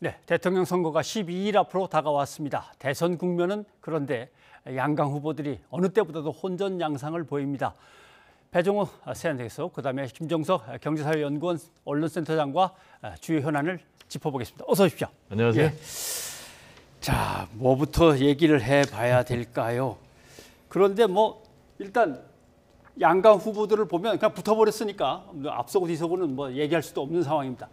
네, 대통령 선거가 12일 앞으로 다가왔습니다. 대선 국면은 그런데 양강 후보들이 어느 때보다도 혼전 양상을 보입니다. 배종호 세안대에서 그다음에 김정석 경제사회연구원 언론센터장과 주요 현안을 짚어보겠습니다. 어서 오십시오. 안녕하세요. 예. 자, 뭐부터 얘기를 해봐야 될까요? 그런데 뭐 일단 양강 후보들을 보면 그냥 붙어버렸으니까 앞서고 뒤서고는 뭐 얘기할 수도 없는 상황입니다.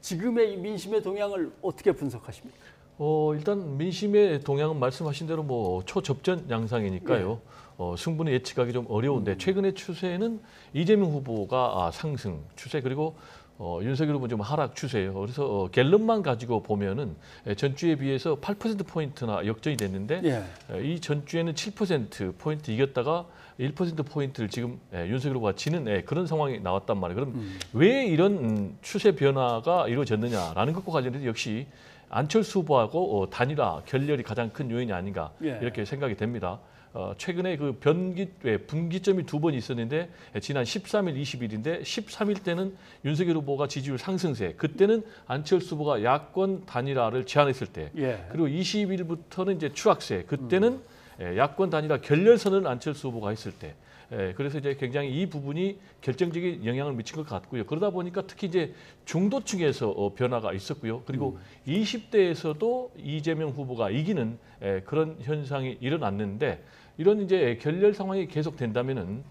지금의 이 민심의 동향을 어떻게 분석하십니까? 어, 일단 민심의 동향은 말씀하신 대로 뭐 초접전 양상이니까요. 네. 어, 승부는 예측하기 좀 어려운데 음. 최근의 추세는 이재명 후보가 아, 상승 추세 그리고 어, 윤석열 후보 좀 하락 추세예요. 그래서 어, 갤럽만 가지고 보면은 예, 전주에 비해서 8% 포인트나 역전이 됐는데 예. 예 이 전주에는 7% 포인트 이겼다가 1% 포인트를 지금 예, 윤석열 후보가 지는 예, 그런 상황이 나왔단 말이에요. 그럼 음. 왜 이런 음, 추세 변화가 이루어졌느냐라는 것과 관련해서 역시 안철수 후보하고 어, 단일화 결렬이 가장 큰 요인이 아닌가 예. 이렇게 생각이 됩니다. 어, 최근에 그 변기 예, 분기점이 두 번 있었는데 예, 지난 13일, 20일인데 13일 때는 윤석열 후보가 지지율 상승세, 그때는 안철수 후보가 야권 단일화를 제안했을 때, 예. 그리고 20일부터는 이제 추락세, 그때는 음. 예, 야권 단일화 결렬선을 안철수 후보가 했을 때, 예, 그래서 이제 굉장히 이 부분이 결정적인 영향을 미친 것 같고요. 그러다 보니까 특히 이제 중도층에서 어, 변화가 있었고요. 그리고 음. 20대에서도 이재명 후보가 이기는 예, 그런 현상이 일어났는데 이런 이제 결렬 상황이 계속된다면은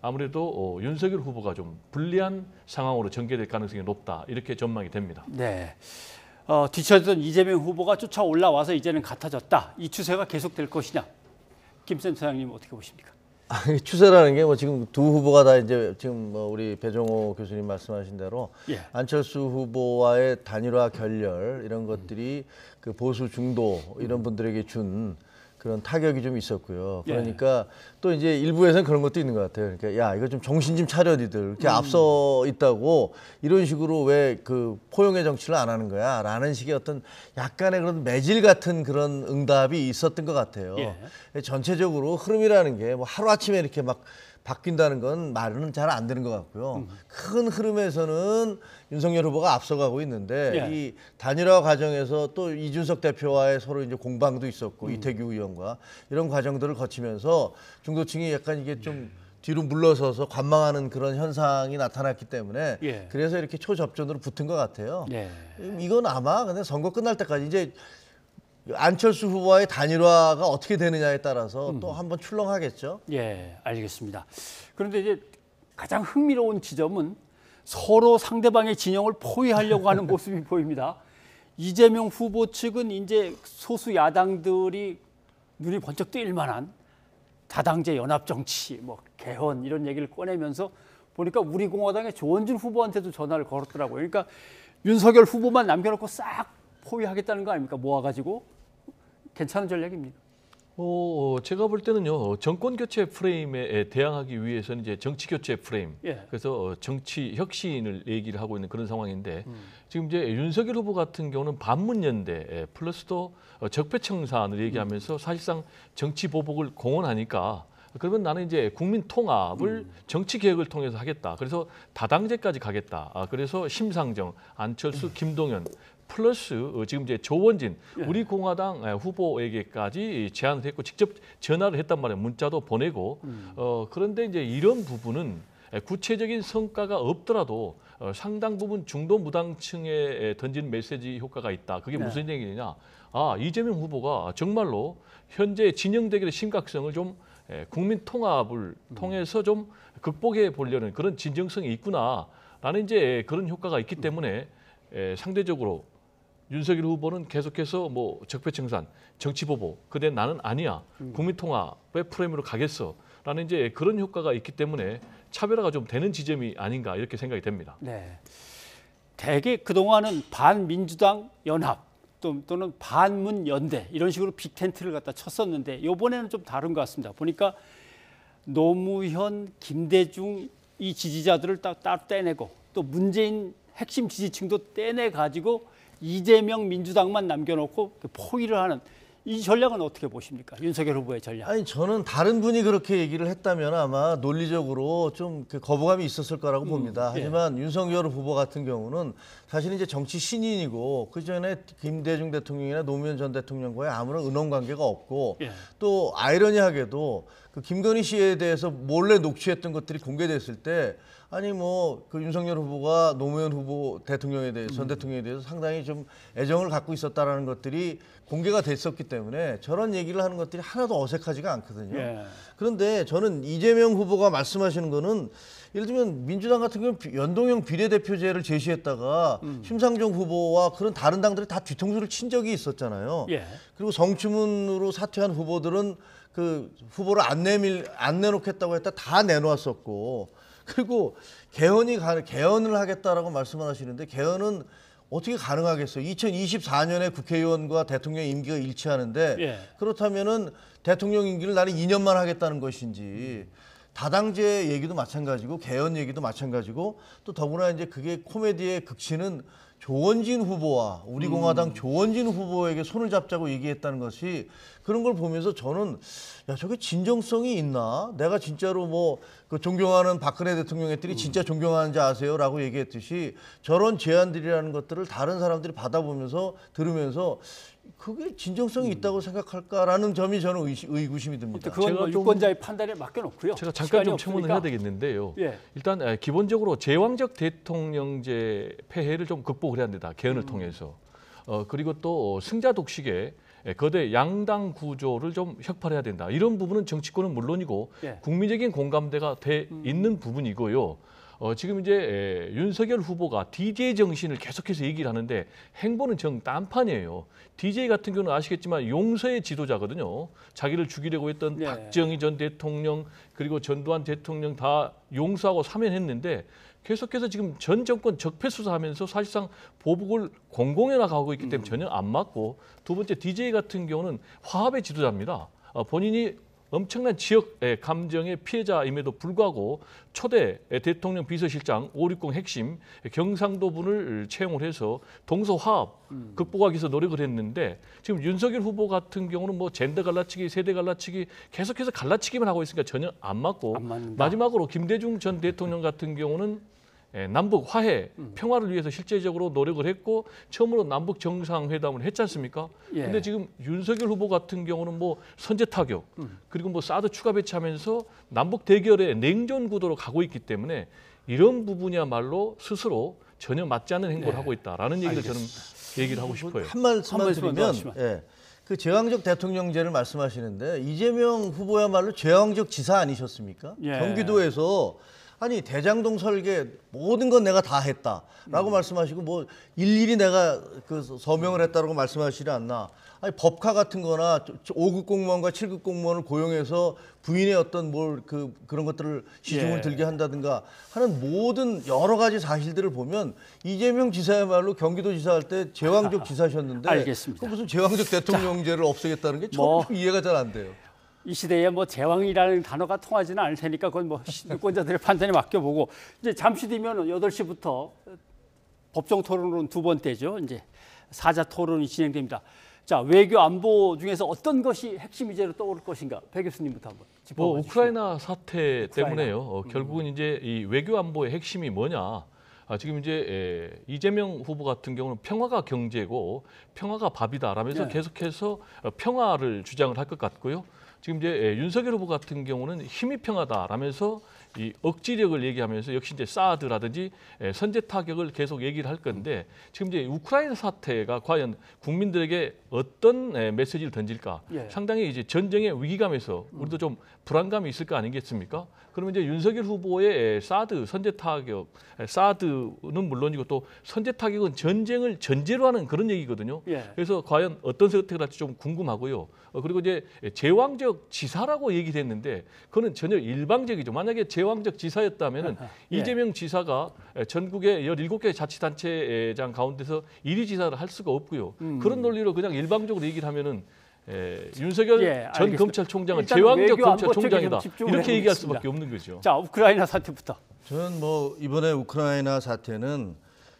아무래도 어, 윤석열 후보가 좀 불리한 상황으로 전개될 가능성이 높다 이렇게 전망이 됩니다. 네. 어, 뒤쳐졌던 이재명 후보가 쫓아 올라와서 이제는 같아졌다. 이 추세가 계속될 것이냐. 김 센터장님 어떻게 보십니까? 추세라는 게 뭐 지금 두 후보가 다 이제 지금 뭐 우리 배종호 교수님 말씀하신 대로 예. 안철수 후보와의 단일화 결렬 이런 것들이 그 보수 중도 이런 분들에게 준 그런 타격이 좀 있었고요. 예. 그러니까 예. 또 이제 일부에서는 그런 것도 있는 것 같아요. 그러니까 야 이거 좀 정신 좀 차려 니들 이렇게 음. 앞서 있다고 이런 식으로 왜 그 포용의 정치를 안 하는 거야라는 식의 어떤 약간의 그런 매질 같은 그런 응답이 있었던 것 같아요. 예. 전체적으로 흐름이라는 게 뭐 하루 아침에 이렇게 막 바뀐다는 건 말은 잘 안 되는 것 같고요. 음. 큰 흐름에서는 윤석열 후보가 앞서가고 있는데 예. 이 단일화 과정에서 또 이준석 대표와의 서로 이제 공방도 있었고 음. 이태규 의원과 이런 과정들을 거치면서 중도층이 약간 이게 좀 예. 뒤로 물러서서 관망하는 그런 현상이 나타났기 때문에 예. 그래서 이렇게 초접전으로 붙은 것 같아요. 예. 음, 이건 아마 근데 선거 끝날 때까지 이제 그 안철수 후보와의 단일화가 어떻게 되느냐에 따라서 음. 또 한 번 출렁하겠죠. 예, 알겠습니다. 그런데 이제 가장 흥미로운 지점은 서로 상대방의 진영을 포위하려고 하는 모습이 보입니다. 이재명 후보 측은 이제 소수 야당들이 눈이 번쩍 뜨일 만한 다당제 연합 정치, 뭐 개헌 이런 얘기를 꺼내면서 보니까 우리 공화당의 조원진 후보한테도 전화를 걸었더라고요. 그러니까 윤석열 후보만 남겨놓고 싹 포위하겠다는 거 아닙니까? 모아가지고 괜찮은 전략입니다. 어, 어, 제가 볼 때는요 어, 정권 교체 프레임에 대항하기 위해서는 이제 정치 교체 프레임 예. 그래서 어, 정치 혁신을 얘기를 하고 있는 그런 상황인데 음. 지금 이제 윤석열 후보 같은 경우는 반문연대 플러스도 적폐청산을 얘기하면서 사실상 정치 보복을 공언하니까 그러면 나는 이제 국민 통합을 음. 정치 개혁을 통해서 하겠다. 그래서 다당제까지 가겠다. 아, 그래서 심상정, 안철수, 음. 김동연 플러스 어, 지금 이제 조원진 예. 우리 공화당 예, 후보에게까지 제안을 했고 직접 전화를 했단 말이에요. 문자도 보내고 음. 어, 그런데 이제 이런 부분은 예, 구체적인 성과가 없더라도 어, 상당 부분 중도 무당층에 던진 메시지 효과가 있다. 그게 네. 무슨 얘기냐? 아 이재명 후보가 정말로 현재 진영 대결의 심각성을 좀 예, 국민 통합을 통해서 좀 극복해 보려는 그런 진정성이 있구나라는 이제 그런 효과가 있기 때문에 예, 상대적으로 윤석열 후보는 계속해서 뭐 적폐청산, 정치보복 그대 나는 아니야, 음. 국민통합의 프레임으로 가겠어. 라는 이제 그런 효과가 있기 때문에 차별화가 좀 되는 지점이 아닌가 이렇게 생각이 됩니다. 네. 대개 그동안은 반민주당 연합 또, 또는 반문 연대 이런 식으로 빅텐트를 갖다 쳤었는데 요번에는 좀 다른 것 같습니다. 보니까 노무현, 김대중 이 지지자들을 딱, 따로 떼내고 또 문재인 핵심 지지층도 떼내 가지고 이재명 민주당만 남겨놓고 그 포위를 하는 이 전략은 어떻게 보십니까? 윤석열 후보의 전략. 아니 저는 다른 분이 그렇게 얘기를 했다면 아마 논리적으로 좀 그 거부감이 있었을 거라고 음, 봅니다. 예. 하지만 윤석열 후보 같은 경우는 사실 은 이제 정치 신인이고 그 전에 김대중 대통령이나 노무현 전 대통령과의 아무런 은원 관계가 없고 예. 또 아이러니하게도 그 김건희 씨에 대해서 몰래 녹취했던 것들이 공개됐을 때. 아니 뭐그 윤석열 후보가 노무현 후보 대통령에 대해서 전 음. 대통령에 대해서 상당히 좀 애정을 갖고 있었다라는 것들이 공개가 됐었기 때문에 저런 얘기를 하는 것들이 하나도 어색하지가 않거든요. 예. 그런데 저는 이재명 후보가 말씀하시는 거는 예를 들면 민주당 같은 경우는 연동형 비례대표제를 제시했다가 음. 심상정 후보와 그런 다른 당들이 다 뒤통수를 친 적이 있었잖아요. 예. 그리고 성치문으로 사퇴한 후보들은 그 후보를 안 내밀 안 내놓겠다고 했다 다 내놓았었고 그리고 개헌이 가 개헌을 하겠다라고 말씀을 하시는데 개헌은 어떻게 가능하겠어요? 2024년에 국회의원과 대통령 임기가 일치하는데 예. 그렇다면은 대통령 임기를 나는 2년만 하겠다는 것인지 다당제 얘기도 마찬가지고 개헌 얘기도 마찬가지고 또 더구나 이제 그게 코미디의 극치는 조원진 후보와 우리공화당 음. 조원진 후보에게 손을 잡자고 얘기했다는 것이 그런 걸 보면서 저는 야 저게 진정성이 있나? 내가 진짜로 뭐 그 존경하는 박근혜 대통령 애들이 음. 진짜 존경하는지 아세요?라고 얘기했듯이 저런 제안들이라는 것들을 다른 사람들이 받아보면서 들으면서 그게 진정성이 음. 있다고 생각할까라는 점이 저는 의구, 심이 듭니다. 그건 제가 뭐 유권자의 판단에 맡겨놓고요. 제가 잠깐 좀 첨언을 해야 되겠는데요. 예. 일단 기본적으로 제왕적 대통령제 폐해를 좀 극복을 해야 된다. 개헌을 음. 통해서. 어, 그리고 또 승자 독식에 예, 거대 양당 구조를 좀 혁파해야 된다. 이런 부분은 정치권은 물론이고 예. 국민적인 공감대가 돼 음. 있는 부분이고요. 어, 지금 이제 에, 예, 윤석열 후보가 DJ 정신을 계속해서 얘기를 하는데 행보는 정 딴판이에요. DJ 같은 경우는 아시겠지만 용서의 지도자거든요. 자기를 죽이려고 했던 예. 박정희 전 대통령 그리고 전두환 대통령 다 용서하고 사면했는데 계속해서 지금 전 정권 적폐 수사하면서 사실상 보복을 공공에 나가고 있기 때문에 음. 전혀 안 맞고 두 번째 DJ 같은 경우는 화합의 지도자입니다. 어, 본인이 엄청난 지역 예, 감정의 피해자임에도 불구하고 초대 대통령 비서실장 560 핵심 경상도분을 채용을 해서 동서화합 음. 극복하기 위해서 노력을 했는데 지금 윤석열 후보 같은 경우는 뭐 젠더 갈라치기, 세대 갈라치기 계속해서 갈라치기만 하고 있으니까 전혀 안 맞고 안 마지막으로 김대중 전 대통령 같은 경우는 예, 남북 화해, 음. 평화를 위해서 실제적으로 노력을 했고 처음으로 남북 정상회담을 했지 않습니까? 예. 근데 지금 윤석열 후보 같은 경우는 뭐 선제 타격 음. 그리고 뭐 사드 추가 배치하면서 남북 대결의 냉전 구도로 가고 있기 때문에 이런 부분이야말로 스스로 전혀 맞지 않는 행보를 네. 하고 있다라는 얘기를 알겠습니다. 저는 얘기를 하고 싶어요. 한 말씀만, 한말씀 드리면 예. 그 제왕적 대통령제를 말씀하시는데 이재명 후보야말로 제왕적 지사 아니셨습니까? 예. 경기도에서 아니 대장동 설계 모든 건 내가 다 했다라고 음. 말씀하시고 뭐 일일이 내가 그 서명을 했다라고 말씀하시지 않나. 아니 법카 같은 거나 오급 공무원과 칠급 공무원을 고용해서 부인의 어떤 뭘 그 그런 것들을 시중을 예. 들게 한다든가 하는 모든 여러 가지 사실들을 보면 이재명 지사야말로 경기도 지사할 때 제왕적 지사셨는데 알겠습니다. 무슨 제왕적 대통령제를 없애겠다는 게 뭐. 전혀 뭐, 이해가 잘 안 돼요. 이 시대에 뭐 제왕이라는 단어가 통하지는 않을 테니까 그건 뭐 유권자들의 판단에 맡겨보고 이제 잠시 뒤면 여덟 시부터 법정 토론은 두 번째죠. 이제 사자 토론이 진행됩니다. 자 외교 안보 중에서 어떤 것이 핵심 이제로 떠오를 것인가 백 교수님부터 한번 짚어봐 뭐 주시죠. 뭐 우크라이나 사태 우크라이나. 때문에요. 어, 결국은 음. 이제 이 외교 안보의 핵심이 뭐냐. 아, 지금 이제 예, 이재명 후보 같은 경우는 평화가 경제고 평화가 밥이다라면서 네. 계속해서 어, 평화를 주장을 할 것 같고요. 지금 이제 예, 윤석열 후보 같은 경우는 힘이 평화다라면서 이 억지력을 얘기하면서 역시 이제 사드라든지 예, 선제 타격을 계속 얘기를 할 건데 지금 이제 우크라이나 사태가 과연 국민들에게 어떤 예, 메시지를 던질까? 예. 상당히 이제 전쟁의 위기감에서 우리도 음. 좀 불안감이 있을 거 아니겠습니까? 그러면 이제 윤석열 후보의 예, 사드 선제 타격, 사드는 물론이고 또 선제 타격은 전쟁을 전제로 하는 그런 얘기거든요. 예. 그래서 과연 어떤 선택을 할지 좀 궁금하고요. 어, 그리고 이제 제왕적 지사라고 얘기됐는데 그거는 전혀 일방적이죠. 만약에 제왕적 지사였다면 예. 이재명 지사가 전국의 17개 자치단체장 가운데서 1위 지사를 할 수가 없고요. 음. 그런 논리로 그냥 일방적으로 얘기를 하면은 예, 윤석열 예, 전 검찰총장은 제왕적 검찰총장이다. 이렇게 얘기할 수밖에 없는 거죠. 자, 우크라이나 사태부터. 저는 뭐 이번에 우크라이나 사태는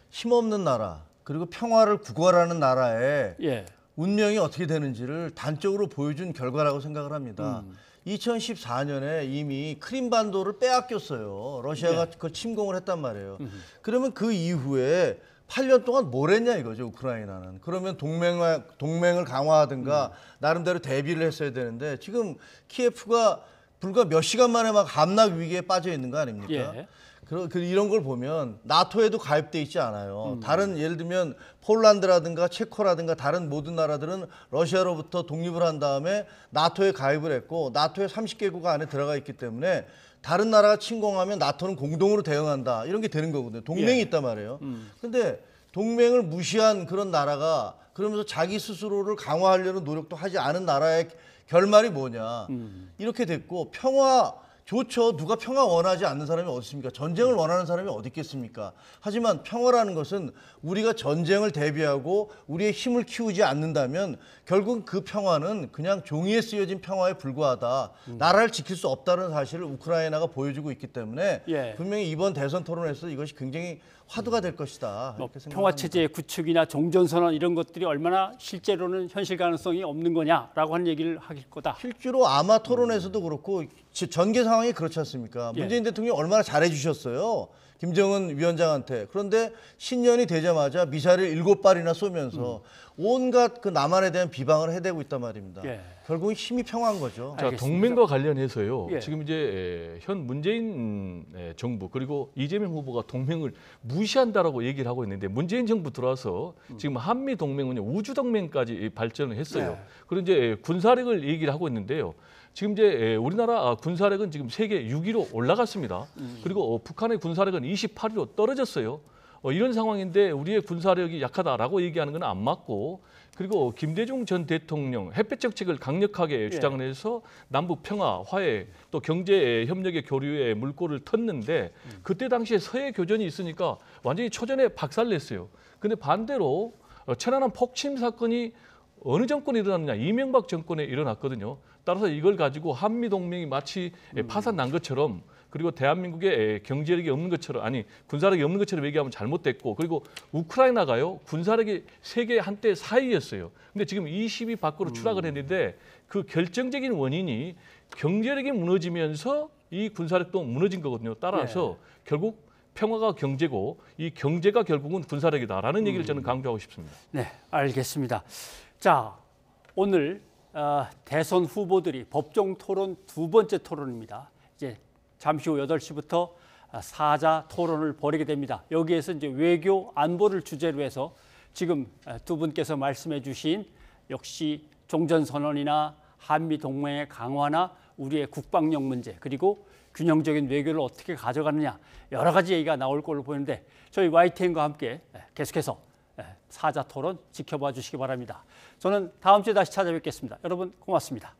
힘없는 나라 그리고 평화를 구걸하는 나라의 예. 운명이 어떻게 되는지를 단적으로 보여준 결과라고 생각을 합니다. 음. 2014년에 이미 크림반도를 빼앗겼어요. 러시아가 네. 그 침공을 했단 말이에요. 음 그러면 그 이후에 8년 동안 뭘 했냐 이거죠 우크라이나는 그러면 동맹 동맹을 강화하든가 음. 나름대로 대비를 했어야 되는데 지금 키예프가 불과 몇 시간 만에 막 함락 위기에 빠져 있는 거 아닙니까? 예. 그런 그 이런 걸 보면 나토에도 가입돼 있지 않아요. 음. 다른 예를 들면 폴란드라든가 체코라든가 다른 모든 나라들은 러시아로부터 독립을 한 다음에 나토에 가입을 했고 나토에 30개국 안에 들어가 있기 때문에 다른 나라가 침공하면 나토는 공동으로 대응한다 이런 게 되는 거거든요. 동맹이 예. 있단 말이에요. 음. 근데 동맹을 무시한 그런 나라가 그러면서 자기 스스로를 강화하려는 노력도 하지 않은 나라의 결말이 뭐냐. 음. 이렇게 됐고 평화 좋죠. 누가 평화 원하지 않는 사람이 어디 있습니까? 전쟁을 원하는 사람이 어디 있겠습니까? 하지만 평화라는 것은 우리가 전쟁을 대비하고 우리의 힘을 키우지 않는다면 결국 그 평화는 그냥 종이에 쓰여진 평화에 불과하다. 음. 나라를 지킬 수 없다는 사실을 우크라이나가 보여주고 있기 때문에 예. 분명히 이번 대선 토론에서 이것이 굉장히 화두가 될 것이다. 뭐, 평화 체제의 구축이나 종전 선언 이런 것들이 얼마나 실제로는 현실 가능성이 없는 거냐라고 하는 얘기를 하길 거다. 실제로 아마 토론에서도 그렇고 전개 상 상황이 그렇지 않습니까? 예. 문재인 대통령 얼마나 잘해주셨어요. 김정은 위원장한테. 그런데 신년이 되자마자 미사를 일곱 발이나 쏘면서 음. 온갖 그 남한에 대한 비방을 해대고 있단 말입니다. 예. 결국은 힘이 평한 거죠. 아, 자, 동맹과 관련해서요. 예. 지금 이제 현 문재인 정부 그리고 이재명 후보가 동맹을 무시한다라고 얘기를 하고 있는데 문재인 정부 들어와서 음. 지금 한미 동맹은 우주 동맹까지 발전을 했어요. 예. 그런 이제 군사력을 얘기를 하고 있는데요. 지금 이제 예, 우리나라 아, 군사력은 지금 세계 6위로 올라갔습니다. 그리고 어, 북한의 군사력은 28위로 떨어졌어요. 어, 이런 상황인데 우리의 군사력이 약하다라고 얘기하는 건 안 맞고 그리고 김대중 전 대통령 햇볕 정책을 강력하게 예. 주장을 해서 남북 평화, 화해, 또 경제 협력의 교류에 물꼬를 텄는데 음. 그때 당시에 서해 교전이 있으니까 완전히 초전에 박살냈어요. 근데 반대로 어, 천안함 폭침 사건이 어느 정권이 일어났느냐 이명박 정권에 일어났거든요. 따라서 이걸 가지고 한미 동맹이 마치 예, 음. 파산난 것처럼 그리고 대한민국의 예, 경제력이 없는 것처럼 아니 군사력이 없는 것처럼 얘기하면 잘못됐고 그리고 우크라이나가요 군사력이 세계 한때 사위였어요. 근데 지금 20위 밖으로 추락을 음. 했는데 그 결정적인 원인이 경제력이 무너지면서 이 군사력도 무너진 거거든요. 따라서 예. 결국 평화가 경제고 이 경제가 결국은 군사력이다라는 얘기를 저는 음. 강조하고 싶습니다. 네, 알겠습니다. 자, 오늘 어, 대선 후보들이 법정 토론 두 번째 토론입니다. 이제 잠시 후 8시부터 사자 토론을 벌이게 됩니다. 여기에서 이제 외교 안보를 주제로 해서 지금 어, 두 분께서 말씀해 주신 역시 종전선언이나 한미동맹의 강화나 우리의 국방력 문제 그리고 균형적인 외교를 어떻게 가져가느냐 여러 가지 얘기가 나올 걸로 보이는데 저희 YTN과 함께 예, 계속해서 예, 사자 토론 지켜봐 주시기 바랍니다. 저는 다음 주에 다시 찾아뵙겠습니다. 여러분 고맙습니다.